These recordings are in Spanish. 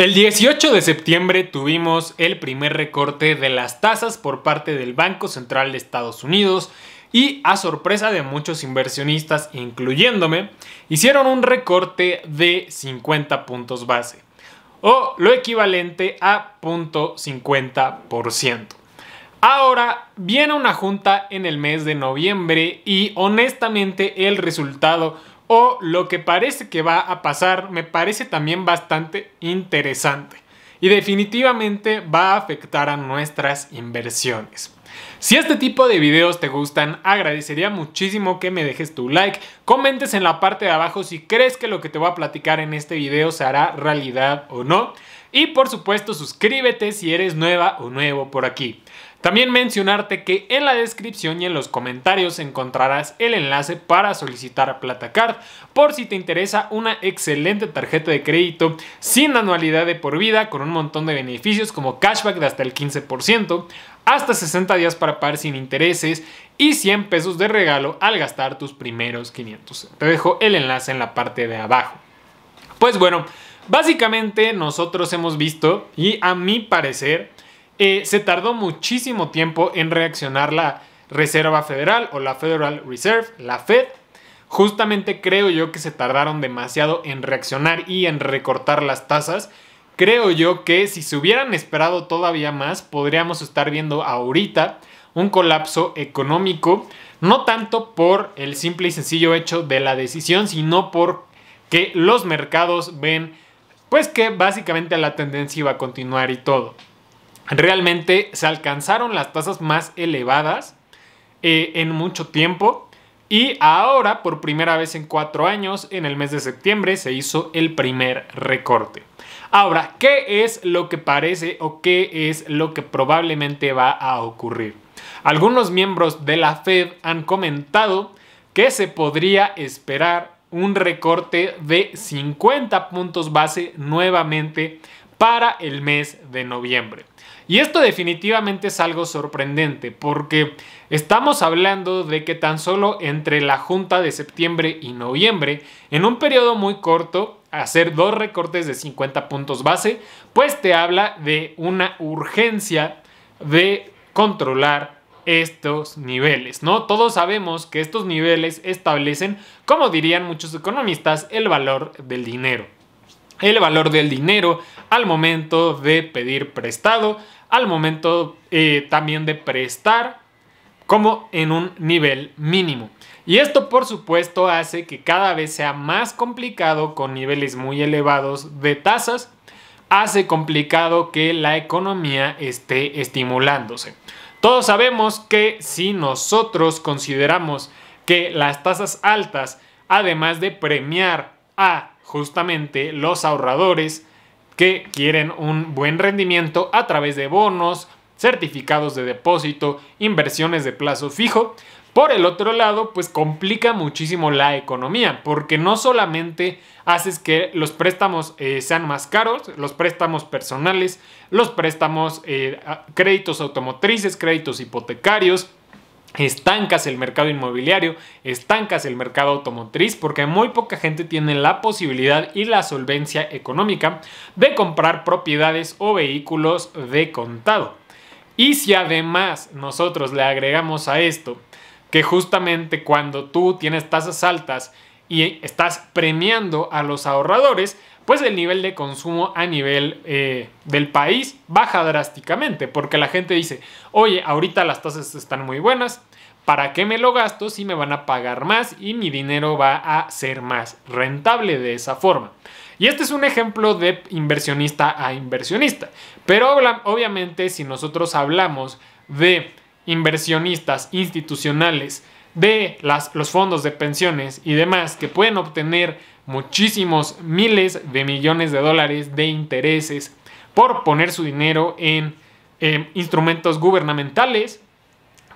El 18 de septiembre tuvimos el primer recorte de las tasas por parte del Banco Central de Estados Unidos y a sorpresa de muchos inversionistas, incluyéndome, hicieron un recorte de 50 puntos base o lo equivalente a 0.50%. Ahora viene una junta en el mes de noviembre y honestamente el resultado o lo que parece que va a pasar me parece también bastante interesante y definitivamente va a afectar a nuestras inversiones. Si este tipo de videos te gustan, agradecería muchísimo que me dejes tu like, comentes en la parte de abajo si crees que lo que te voy a platicar en este video se hará realidad o no. Y por supuesto suscríbete si eres nueva o nuevo por aquí. También mencionarte que en la descripción y en los comentarios encontrarás el enlace para solicitar PlataCard por si te interesa una excelente tarjeta de crédito sin anualidad de por vida con un montón de beneficios como cashback de hasta el 15%, hasta 60 días para pagar sin intereses y 100 pesos de regalo al gastar tus primeros 500. Te dejo el enlace en la parte de abajo. Pues bueno, básicamente nosotros hemos visto y a mi parecer eh, se tardó muchísimo tiempo en reaccionar la Reserva Federal o la Federal Reserve, la Fed. Justamente creo yo que se tardaron demasiado en reaccionar y en recortar las tasas. Creo yo que si se hubieran esperado todavía más, podríamos estar viendo ahorita un colapso económico, no tanto por el simple y sencillo hecho de la decisión, sino por que los mercados ven pues que básicamente la tendencia iba a continuar y todo realmente se alcanzaron las tasas más elevadas eh, en mucho tiempo. Y ahora, por primera vez en cuatro años, en el mes de septiembre, se hizo el primer recorte. Ahora, ¿qué es lo que parece o qué es lo que probablemente va a ocurrir? Algunos miembros de la Fed han comentado que se podría esperar un recorte de 50 puntos base nuevamente para el mes de noviembre. Y esto definitivamente es algo sorprendente porque estamos hablando de que tan solo entre la junta de septiembre y noviembre, en un periodo muy corto, hacer dos recortes de 50 puntos base, pues te habla de una urgencia de controlar estos niveles, ¿no? Todos sabemos que estos niveles establecen, como dirían muchos economistas, el valor del dinero el valor del dinero al momento de pedir prestado, al momento eh, también de prestar, como en un nivel mínimo. Y esto por supuesto hace que cada vez sea más complicado con niveles muy elevados de tasas, hace complicado que la economía esté estimulándose. Todos sabemos que si nosotros consideramos que las tasas altas, además de premiar a justamente los ahorradores que quieren un buen rendimiento a través de bonos, certificados de depósito, inversiones de plazo fijo. Por el otro lado, pues complica muchísimo la economía, porque no solamente haces que los préstamos eh, sean más caros, los préstamos personales, los préstamos, eh, créditos automotrices, créditos hipotecarios, estancas el mercado inmobiliario, estancas el mercado automotriz, porque muy poca gente tiene la posibilidad y la solvencia económica de comprar propiedades o vehículos de contado. Y si además nosotros le agregamos a esto que justamente cuando tú tienes tasas altas y estás premiando a los ahorradores, pues el nivel de consumo a nivel eh, del país baja drásticamente, porque la gente dice, oye, ahorita las tasas están muy buenas, ¿para qué me lo gasto si me van a pagar más y mi dinero va a ser más rentable de esa forma? Y este es un ejemplo de inversionista a inversionista, pero obviamente si nosotros hablamos de inversionistas institucionales, de los fondos de pensiones y demás que pueden obtener muchísimos miles de millones de dólares de intereses por poner su dinero en em, instrumentos gubernamentales,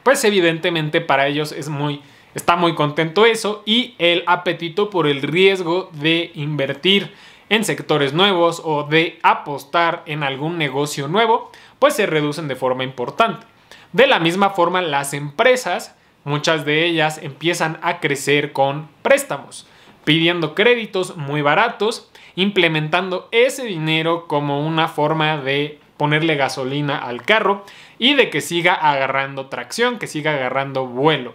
pues evidentemente para ellos es muy, está muy contento eso y el apetito por el riesgo de invertir en sectores nuevos o de apostar en algún negocio nuevo, pues se reducen de forma importante. De la misma forma, las empresas Muchas de ellas empiezan a crecer con préstamos, pidiendo créditos muy baratos, implementando ese dinero como una forma de ponerle gasolina al carro y de que siga agarrando tracción, que siga agarrando vuelo.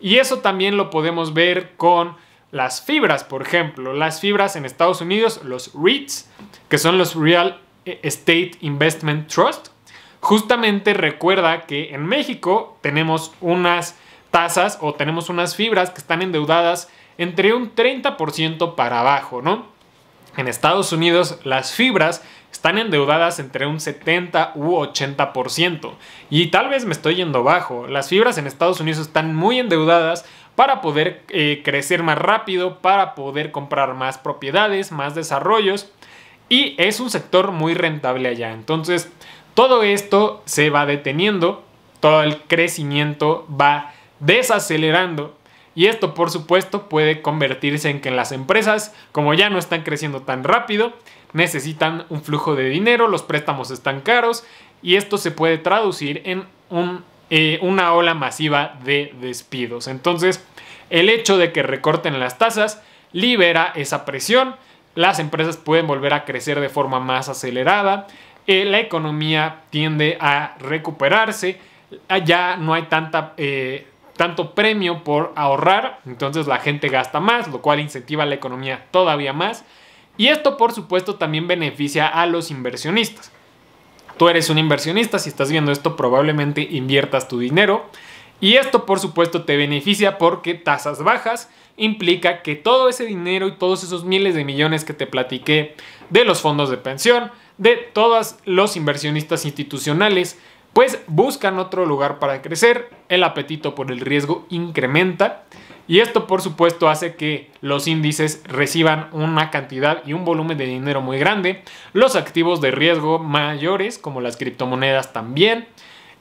Y eso también lo podemos ver con las fibras, por ejemplo. Las fibras en Estados Unidos, los REITs, que son los Real Estate Investment Trust, justamente recuerda que en México tenemos unas tasas o tenemos unas fibras que están endeudadas entre un 30% para abajo, ¿no? En Estados Unidos las fibras están endeudadas entre un 70 u 80%. Y tal vez me estoy yendo bajo. Las fibras en Estados Unidos están muy endeudadas para poder eh, crecer más rápido, para poder comprar más propiedades, más desarrollos. Y es un sector muy rentable allá. Entonces, todo esto se va deteniendo, todo el crecimiento va desacelerando. Y esto, por supuesto, puede convertirse en que las empresas, como ya no están creciendo tan rápido, necesitan un flujo de dinero, los préstamos están caros y esto se puede traducir en un, eh, una ola masiva de despidos. Entonces, el hecho de que recorten las tasas libera esa presión, las empresas pueden volver a crecer de forma más acelerada, eh, la economía tiende a recuperarse, ya no hay tanta... Eh, tanto premio por ahorrar, entonces la gente gasta más, lo cual incentiva la economía todavía más. Y esto, por supuesto, también beneficia a los inversionistas. Tú eres un inversionista, si estás viendo esto, probablemente inviertas tu dinero. Y esto, por supuesto, te beneficia porque tasas bajas implica que todo ese dinero y todos esos miles de millones que te platiqué de los fondos de pensión, de todos los inversionistas institucionales, pues buscan otro lugar para crecer, el apetito por el riesgo incrementa y esto por supuesto hace que los índices reciban una cantidad y un volumen de dinero muy grande, los activos de riesgo mayores como las criptomonedas también.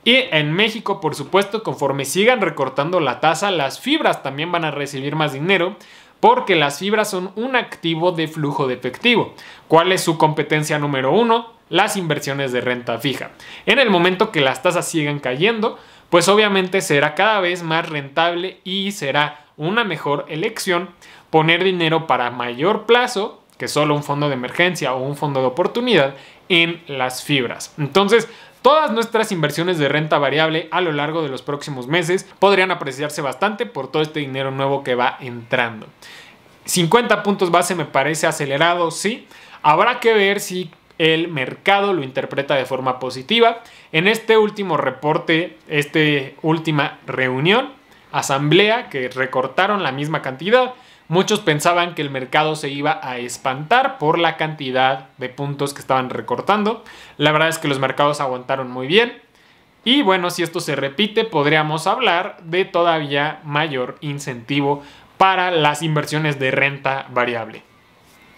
Y en México, por supuesto, conforme sigan recortando la tasa, las fibras también van a recibir más dinero porque las fibras son un activo de flujo de efectivo. ¿Cuál es su competencia número uno? las inversiones de renta fija. En el momento que las tasas sigan cayendo, pues obviamente será cada vez más rentable y será una mejor elección poner dinero para mayor plazo que solo un fondo de emergencia o un fondo de oportunidad en las fibras. Entonces, Todas nuestras inversiones de renta variable a lo largo de los próximos meses podrían apreciarse bastante por todo este dinero nuevo que va entrando. 50 puntos base me parece acelerado, sí. Habrá que ver si el mercado lo interpreta de forma positiva. En este último reporte, esta última reunión, asamblea, que recortaron la misma cantidad, muchos pensaban que el mercado se iba a espantar por la cantidad de puntos que estaban recortando. La verdad es que los mercados aguantaron muy bien. Y bueno, si esto se repite, podríamos hablar de todavía mayor incentivo para las inversiones de renta variable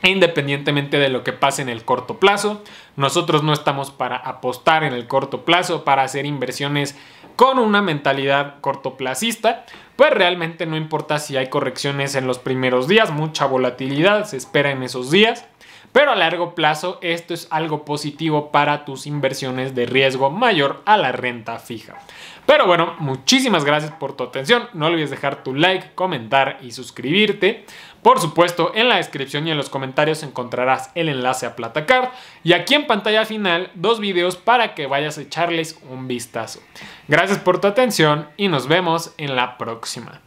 independientemente de lo que pase en el corto plazo. Nosotros no estamos para apostar en el corto plazo, para hacer inversiones con una mentalidad cortoplacista, pues realmente no importa si hay correcciones en los primeros días, mucha volatilidad se espera en esos días pero a largo plazo esto es algo positivo para tus inversiones de riesgo mayor a la renta fija. Pero bueno, muchísimas gracias por tu atención. No olvides dejar tu like, comentar y suscribirte. Por supuesto, en la descripción y en los comentarios encontrarás el enlace a Platacard y aquí en pantalla final dos videos para que vayas a echarles un vistazo. Gracias por tu atención y nos vemos en la próxima.